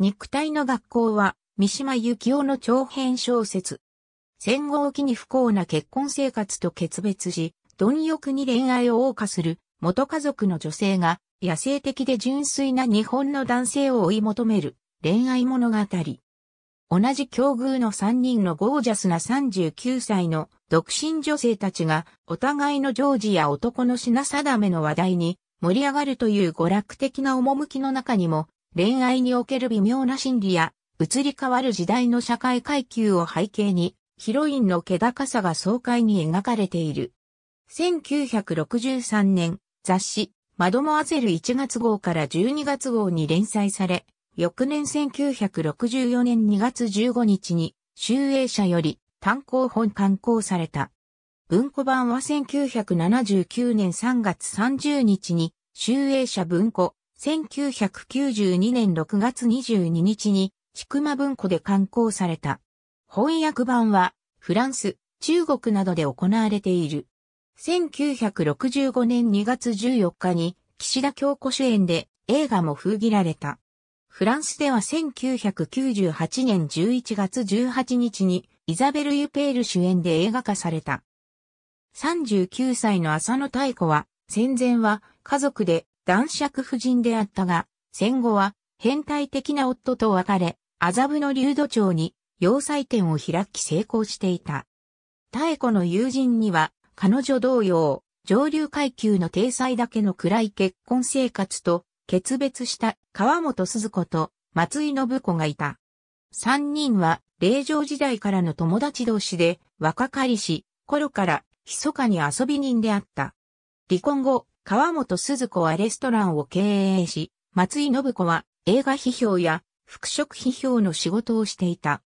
肉体の学校は、三島由紀夫の長編小説。戦後を機に不幸な結婚生活と決別し、貪欲に恋愛を謳歌する元家族の女性が野生的で純粋な日本の男性を追い求める恋愛物語。同じ境遇の3人のゴージャスな39歳の独身女性たちがお互いのジョージや男の品定めの話題に盛り上がるという娯楽的な趣の中にも恋愛における微妙な心理や、移り変わる時代の社会階級を背景に、ヒロインの気高さが爽快に描かれている。1963年、雑誌、マドモアゼル1月号から12月号に連載され、翌年1964年2月15日に、集英社より単行本刊行された。文庫版は1979年3月30日に、集英社文庫、1992年6月22日に、くま文庫で刊行された。翻訳版は、フランス、中国などで行われている。1965年2月14日に、岸田京子主演で映画も封切られた。フランスでは1998年11月18日に、イザベル・ユペール主演で映画化された。39歳の浅野太子は、戦前は家族で男爵夫人であったが、戦後は変態的な夫と別れ、麻布の竜土町に要塞店を開き成功していた。妙子の友人には、彼女同様、上流階級の体裁だけの暗い結婚生活と、決別した川本鈴子と松井信子がいた。三人は、霊場時代からの友達同士で、若かりし、頃から、密かに遊び人であった。離婚後、川本鈴子はレストランを経営し、松井信子は映画批評や服飾批評の仕事をしていた。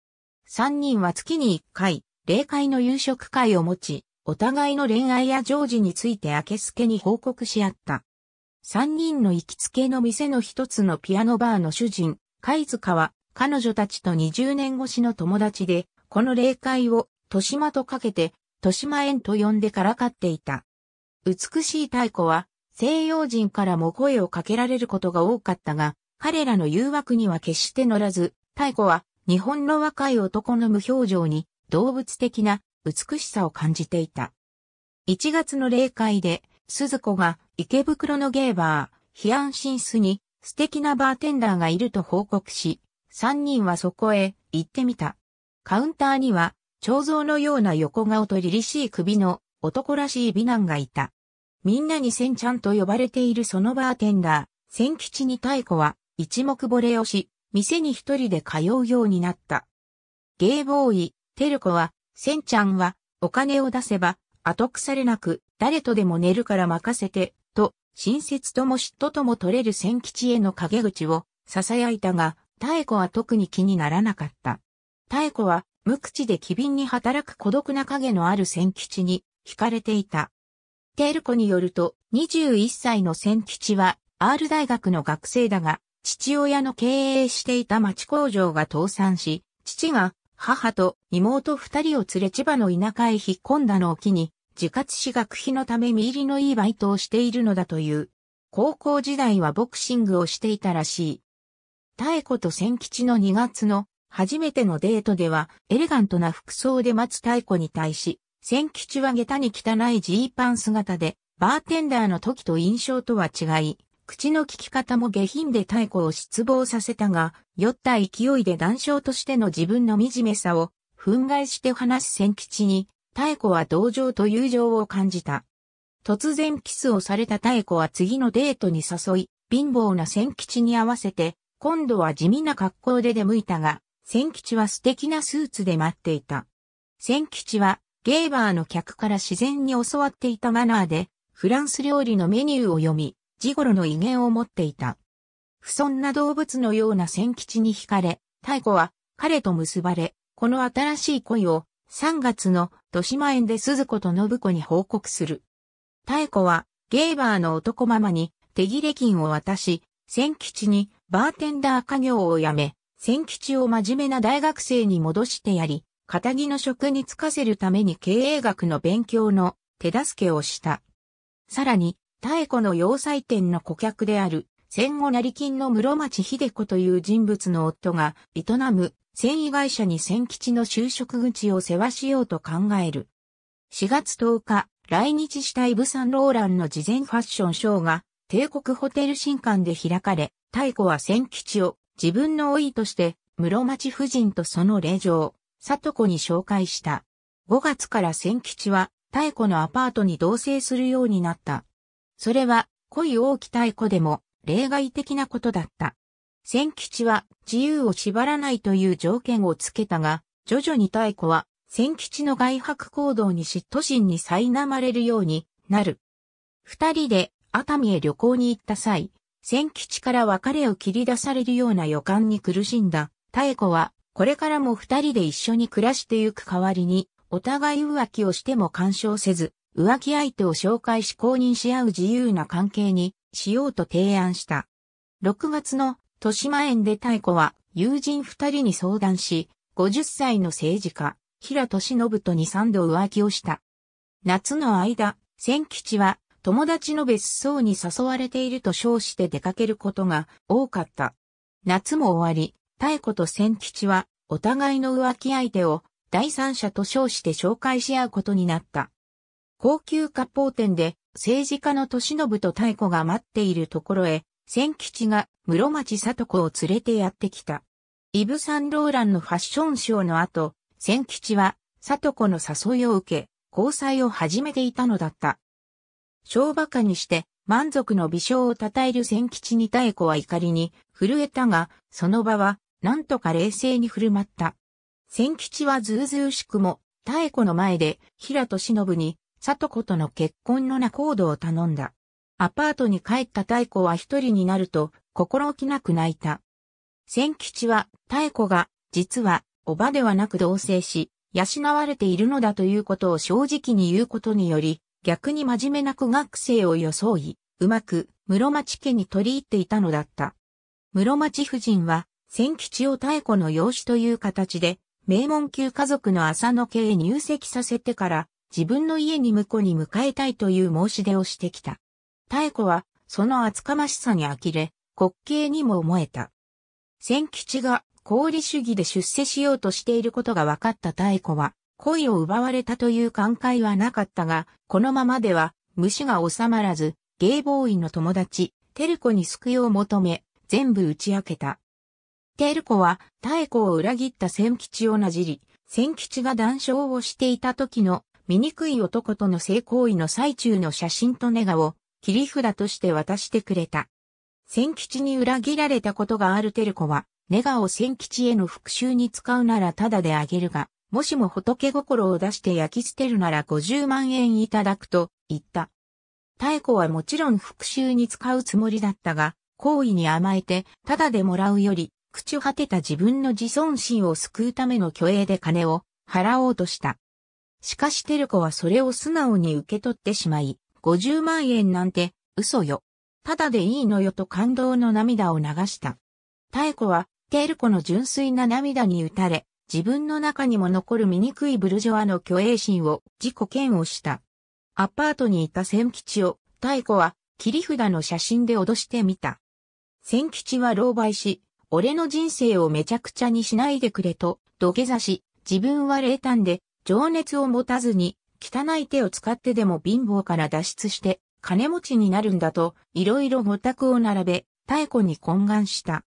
三人は月に一回、霊界の夕食会を持ち、お互いの恋愛や常時について明けけに報告し合った。三人の行きつけの店の一つのピアノバーの主人、貝塚は、彼女たちと20年越しの友達で、この霊界を、豊島とかけて、豊島園と呼んでからかっていた。美しい太鼓は、西洋人からも声をかけられることが多かったが、彼らの誘惑には決して乗らず、太古は日本の若い男の無表情に動物的な美しさを感じていた。1月の霊会で、鈴子が池袋のゲーバー、ヒアンシンスに素敵なバーテンダーがいると報告し、3人はそこへ行ってみた。カウンターには、彫像のような横顔と凛々しい首の男らしい美男がいた。みんなに千ちゃんと呼ばれているそのバーテンダー、千吉に太鼓は一目惚れをし、店に一人で通うようになった。ゲイボーイ、テルコは、千ちゃんは、お金を出せば、後腐れなく、誰とでも寝るから任せて、と、親切とも嫉妬とも取れる千吉への陰口を、囁いたが、太鼓は特に気にならなかった。太鼓は、無口で機敏に働く孤独な影のある千吉に、惹かれていた。テールコによると、21歳の千吉は、R 大学の学生だが、父親の経営していた町工場が倒産し、父が母と妹二人を連れ千葉の田舎へ引っ込んだのを機に、自活し学費のため身入りのいいバイトをしているのだという。高校時代はボクシングをしていたらしい。妙子と千吉の2月の初めてのデートでは、エレガントな服装で待つ太子に対し、千吉は下駄に汚いジーパン姿で、バーテンダーの時と印象とは違い、口の利き方も下品で太鼓を失望させたが、酔った勢いで談笑としての自分の惨めさを、憤慨して話す千吉に、太鼓は同情と友情を感じた。突然キスをされた太鼓は次のデートに誘い、貧乏な千吉に合わせて、今度は地味な格好で出向いたが、千吉は素敵なスーツで待っていた。千吉はゲーバーの客から自然に教わっていたマナーで、フランス料理のメニューを読み、ジゴロの威厳を持っていた。不尊な動物のような仙吉に惹かれ、太鼓は彼と結ばれ、この新しい恋を3月の豊島園で鈴子と信子に報告する。太鼓はゲーバーの男ママに手切れ金を渡し、千吉にバーテンダー家業を辞め、千吉を真面目な大学生に戻してやり、仇の職に就かせるために経営学の勉強の手助けをした。さらに、妙子の要塞店の顧客である、戦後成金の室町秀子という人物の夫が営む繊維会社に千吉の就職口を世話しようと考える。4月10日、来日したイブ・サンローランの事前ファッションショーが帝国ホテル新館で開かれ、太古は千吉を自分の老いとして室町夫人とその霊場、里子に紹介した。5月から千吉は、太子のアパートに同棲するようになった。それは、恋多き太子でも、例外的なことだった。千吉は、自由を縛らないという条件をつけたが、徐々に太子は、千吉の外泊行動に嫉妬心に苛まれるようになる。二人で熱海へ旅行に行った際、千吉から別れを切り出されるような予感に苦しんだ。太子はこれからも二人で一緒に暮らしてゆく代わりに、お互い浮気をしても干渉せず、浮気相手を紹介し公認し合う自由な関係にしようと提案した。6月の豊島園で太子は友人二人に相談し、50歳の政治家、平利信とに3度浮気をした。夏の間、千吉は友達の別荘に誘われていると称して出かけることが多かった。夏も終わり、太子と千吉はお互いの浮気相手を第三者と称して紹介し合うことになった。高級割烹店で政治家の敏信と太子が待っているところへ、千吉が室町里子を連れてやってきた。イブ・サンローランのファッションショーの後、千吉は里子の誘いを受け、交際を始めていたのだった。小馬鹿にして満足の微笑を称える千吉に妙子は怒りに震えたが、その場はなんとか冷静に振る舞った。千吉はずうずうしくも、妙子の前で、平と忍に、里子との結婚の仲人を頼んだ。アパートに帰った太子は一人になると、心置きなく泣いた。千吉は、太子が、実は、おばではなく同棲し、養われているのだということを正直に言うことにより、逆に真面目な苦学生を装い、うまく、室町家に取り入っていたのだった。室町夫人は、千吉を太鼓の養子という形で、名門級家族の浅野家へ入籍させてから、自分の家に婿に迎えたいという申し出をしてきた。太鼓は、その厚かましさに呆れ、滑稽にも思えた。千吉が、功利主義で出世しようとしていることが分かった太鼓は、恋を奪われたという感慨はなかったが、このままでは、虫が収まらず、ゲイボーイの友達、テルコに救いを求め、全部打ち明けた。テール子は、太子を裏切った千吉をなじり、千吉が談笑をしていた時の、醜い男との性行為の最中の写真とネガを、切り札として渡してくれた。千吉に裏切られたことがあるテル子は、ネガを千吉への復讐に使うならただであげるが、もしも仏心を出して焼き捨てるなら50万円いただくと言った。太子はもちろん復讐に使うつもりだったが、行為に甘えて、ただでもらうより、朽ち果てた自分の自尊心を救うための虚栄で金を払おうとした。しかしテルコはそれを素直に受け取ってしまい、50万円なんて嘘よ。ただでいいのよと感動の涙を流した。太子はテルコの純粋な涙に打たれ、自分の中にも残る醜いブルジョアの虚栄心を自己嫌悪した。アパートにいた千吉を太子は切り札の写真で脅してみた。千吉は狼狽し、俺の人生をめちゃくちゃにしないでくれと、土下座し、自分は冷淡で、情熱を持たずに、汚い手を使ってでも貧乏から脱出して、金持ちになるんだと、いろいろご託を並べ、太古に懇願した。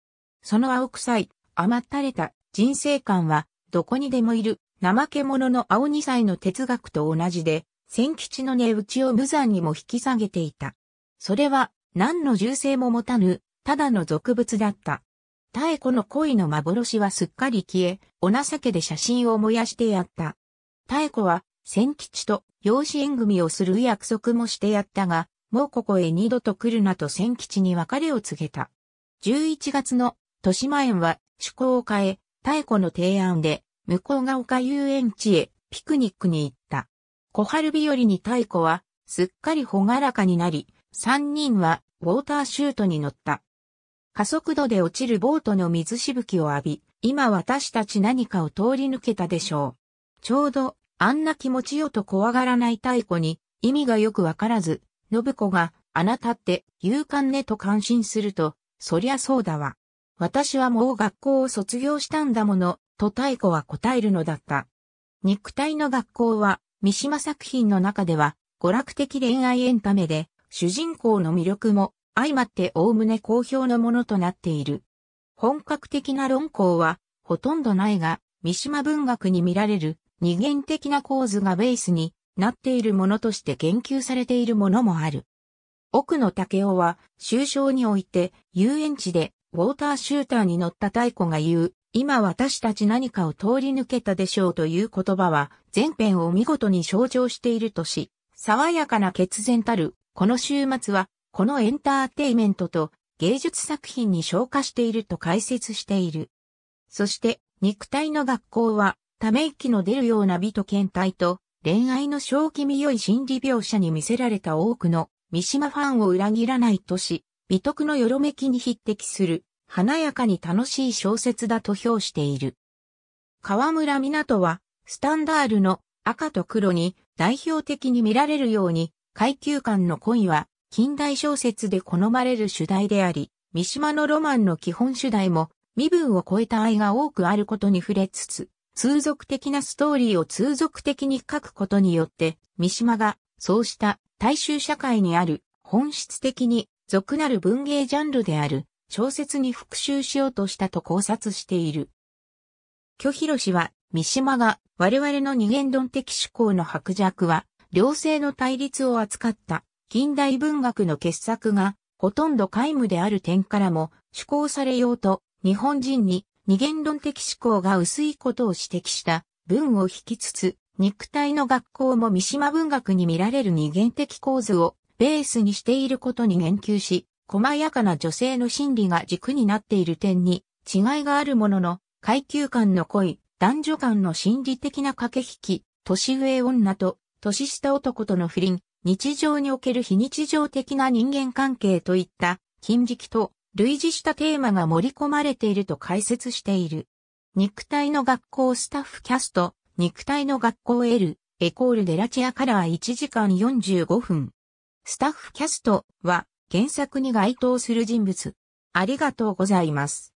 その青臭い、甘ったれた人生観は、どこにでもいる、怠け者の青二歳の哲学と同じで、千吉の値打ちを無残にも引き下げていた。それは、何の銃声も持たぬ、ただの俗物だった。妙子の恋の幻はすっかり消え、お情けで写真を燃やしてやった。妙子は、千吉と養子縁組をする約束もしてやったが、もうここへ二度と来るなと千吉に別れを告げた。11月の、豊島園は趣向を変え、妙子の提案で、向こうが丘遊園地へピクニックに行った。小春日和に太コは、すっかりほがらかになり、三人はウォーターシュートに乗った。加速度で落ちるボートの水しぶきを浴び、今私たち何かを通り抜けたでしょう。ちょうど、あんな気持ちよと怖がらない太鼓に、意味がよくわからず、信子が、あなたって、勇敢ねと感心すると、そりゃそうだわ。私はもう学校を卒業したんだもの、と太鼓は答えるのだった。肉体の学校は、三島作品の中では、娯楽的恋愛エンタメで、主人公の魅力も相まって概ね好評のものとなっている。本格的な論考はほとんどないが、三島文学に見られる二元的な構図がベースになっているものとして言及されているものもある。奥野武雄は、終章において遊園地でウォーターシューターに乗った太鼓が言う、今私たち何かを通り抜けたでしょうという言葉は、前編を見事に象徴しているとし、爽やかな決然たる、この週末はこのエンターテイメントと芸術作品に昇華していると解説している。そして、肉体の学校は、ため息の出るような美と検体と、恋愛の正気味良い心理描写に見せられた多くの、三島ファンを裏切らないとし、美徳のよろめきに匹敵する、華やかに楽しい小説だと評している。河村港は、スタンダールの赤と黒に代表的に見られるように、階級間の恋は近代小説で好まれる主題であり、三島のロマンの基本主題も、身分を超えた愛が多くあることに触れつつ、通俗的なストーリーを通俗的に書くことによって、三島が、そうした大衆社会にある、本質的に、俗なる文芸ジャンルである、小説に復讐しようとしたと考察している。巨広氏は、三島が我々の二元論的思考の薄弱は、両性の対立を扱った近代文学の傑作が、ほとんど皆無である点からも、趣向されようと、日本人に二元論的思考が薄いことを指摘した文を引きつつ、肉体の学校も三島文学に見られる二元的構図をベースにしていることに言及し、細やかな女性の心理が軸になっている点に違いがあるものの、階級感の濃い男女間の心理的な駆け引き、年上女と年下男との不倫、日常における非日常的な人間関係といった近似期と類似したテーマが盛り込まれていると解説している。肉体の学校スタッフキャスト、肉体の学校 L、エコールデラチアカラー1時間45分。スタッフキャストは原作に該当する人物。ありがとうございます。